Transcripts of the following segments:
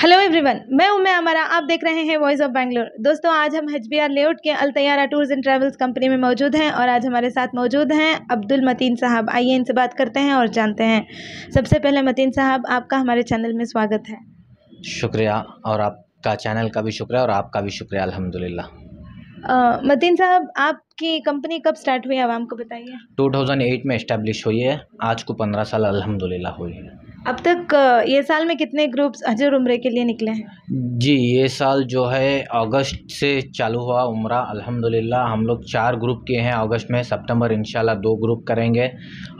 Hello everyone मैं उमे अमरा आप देख रहे हैं वॉइस ऑफ बैंगलोर दोस्तों आज हम एच बी लेआउट के Altayara tours and travels company में मौजूद हैं और आज हमारे साथ मौजूद हैं अब्दुल मतीन साहब आइए इनसे बात करते हैं और जानते हैं सबसे पहले मतीन साहब आपका हमारे चैनल में स्वागत है शुक्रिया और आपका चैनल का भी शुक्रिया और आपका भी शुक्रिया अलहमदिल्ला मतीन साहब आपकी कंपनी कब स्टार्ट हुई है आवाम को बताइए टू में इस्टेब्लिश हुई है आज को पंद्रह साल अलहमदिल्ला हुई है अब तक ये साल में कितने ग्रुप्स हजर उम्र के लिए निकले हैं जी ये साल जो है अगस्त से चालू हुआ उम्र अल्हम्दुलिल्लाह हम लोग चार ग्रुप किए हैं अगस्त में सितंबर इंशाल्लाह दो ग्रुप करेंगे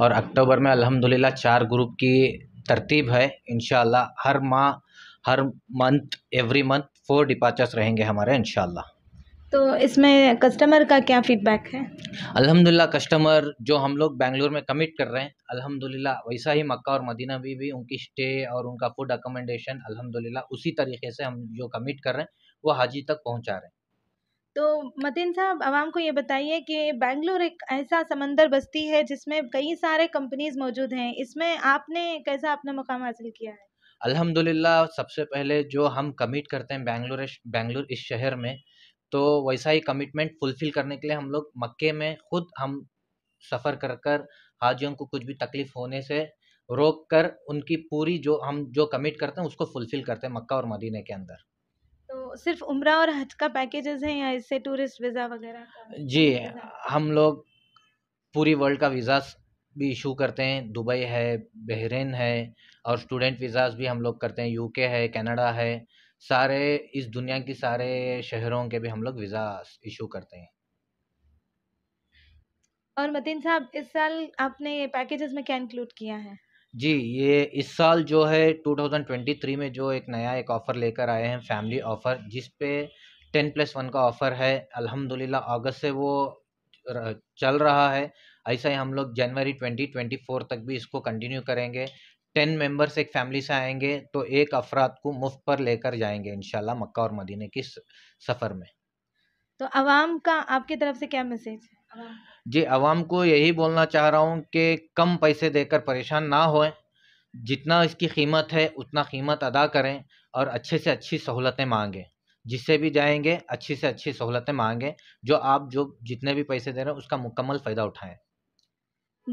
और अक्टूबर में अल्हम्दुलिल्लाह चार ग्रुप की तरतीब है इंशाल्लाह हर माह हर month every month four departures रहेंगे हमारे इंशाल्लाह तो इसमें कस्टमर का क्या फीडबैक है अल्हम्दुलिल्लाह कस्टमर जो हम लोग बैंगलोर में कमिट कर रहे हैं अल्हम्दुलिल्लाह वैसा ही मक्का और मदीना भी भी उनकी स्टे और उनका फूड अकोमोडेशन अल्हम्दुलिल्लाह उसी तरीके से हम जो कमिट कर रहे हैं वो हाजी तक पहुंचा रहे हैं तो मदीन साहब आवाम को ये बताइए कि बेंगलुरु एक ऐसा समंदर बस्ती है जिसमें कई सारे कंपनीज मौजूद हैं इसमें आपने कैसा अपना मुकाम हासिल किया है अल्हम्दुलिल्लाह सबसे पहले जो हम कमिट करते हैं बेंगलुरु बैंगलोर इस शहर में तो वैसा ही कमिटमेंट फुलफिल करने के लिए हम लोग मक्के में खुद हम सफ़र कर कर हाजियों को कुछ भी तकलीफ होने से रोक कर उनकी पूरी जो हम जो कमिट करते हैं उसको फुलफिल करते हैं मक्का और मदीने के अंदर तो सिर्फ उम्र और हज का पैकेजेस हैं या इससे टूरिस्ट वीज़ा वगैरह जी हम लोग पूरी वर्ल्ड का वीज़ा भी इशू करते हैं दुबई है बहरीन है और स्टूडेंट वीज़ाज भी हम लोग करते हैं यूके है कनाडा है सारे इस दुनिया के सारे शहरों के भी हम लोग वीज़ा इशू करते हैं। और मतीन साहब इस साल आपने ये पैकेजेस में क्या इंक्लूड किया है? जी, ये इस साल जो है 2023 में जो एक नया एक ऑफ़र लेकर आए हैं फैमिली ऑफ़र जिस पे टेन प्लस वन का ऑफ़र है। अल्हम्दुलिल्लाह अगस्त से वो चल रहा है। ऐसा ही हम लोग जनवरी 2024 तक भी इसको कंटिन्यू करेंगे। टेन मेंबर्स एक फैमिली से आएंगे तो एक अफराद को मुफ्त पर लेकर जाएंगे इनशाला मक्का और मदीने की सफ़र में तो आवाम का आपकी तरफ से क्या मैसेज जी आवाम को यही बोलना चाह रहा हूँ कि कम पैसे देकर परेशान ना होए जितना इसकी कीमत है उतना कीमत अदा करें और अच्छे से अच्छी सहूलतें मांगें जिससे भी जाएंगे अच्छी से अच्छी सहूलतें मांगें जो आप जो जितने भी पैसे दे रहे हैं उसका मुकम्मल फ़ायदा उठाएं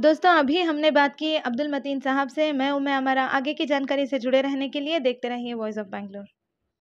दोस्तों अभी हमने बात की अब्दुल मतीन साहब से मैं हूं मैं हमारा आगे की जानकारी से जुड़े रहने के लिए देखते रहिए वॉइस ऑफ बेंगलोर